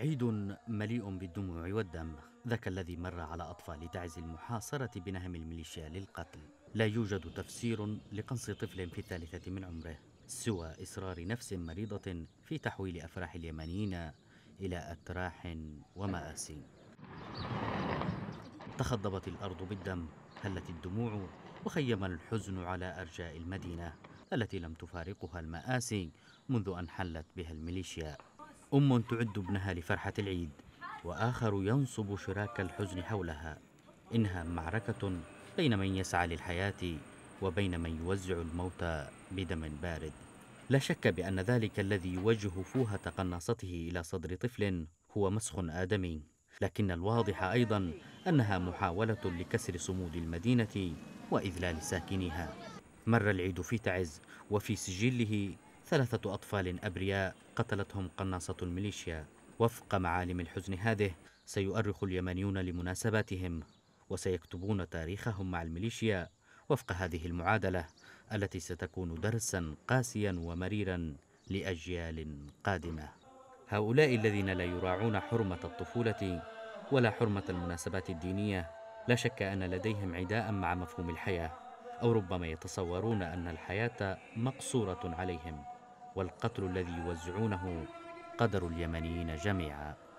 عيد مليء بالدموع والدم ذاك الذي مر على أطفال تعز المحاصرة بنهم الميليشيا للقتل لا يوجد تفسير لقنص طفل في الثالثة من عمره سوى إصرار نفس مريضة في تحويل أفراح اليمنيين إلى أتراح ومآسي تخضبت الأرض بالدم هلت الدموع وخيم الحزن على أرجاء المدينة التي لم تفارقها المآسي منذ أن حلت بها الميليشيا أم تعد ابنها لفرحة العيد وآخر ينصب شراك الحزن حولها إنها معركة بين من يسعى للحياة وبين من يوزع الموت بدم بارد لا شك بأن ذلك الذي يوجه فوهة قناصته إلى صدر طفل هو مسخ آدمي لكن الواضح أيضا أنها محاولة لكسر صمود المدينة وإذلال ساكنيها مر العيد في تعز وفي سجله ثلاثة أطفال أبرياء قتلتهم قناصة الميليشيا وفق معالم الحزن هذه سيؤرخ اليمنيون لمناسباتهم وسيكتبون تاريخهم مع الميليشيا وفق هذه المعادلة التي ستكون درسا قاسيا ومريرا لأجيال قادمة هؤلاء الذين لا يراعون حرمة الطفولة ولا حرمة المناسبات الدينية لا شك أن لديهم عداء مع مفهوم الحياة أو ربما يتصورون أن الحياة مقصورة عليهم والقتل الذي يوزعونه قدر اليمنيين جميعا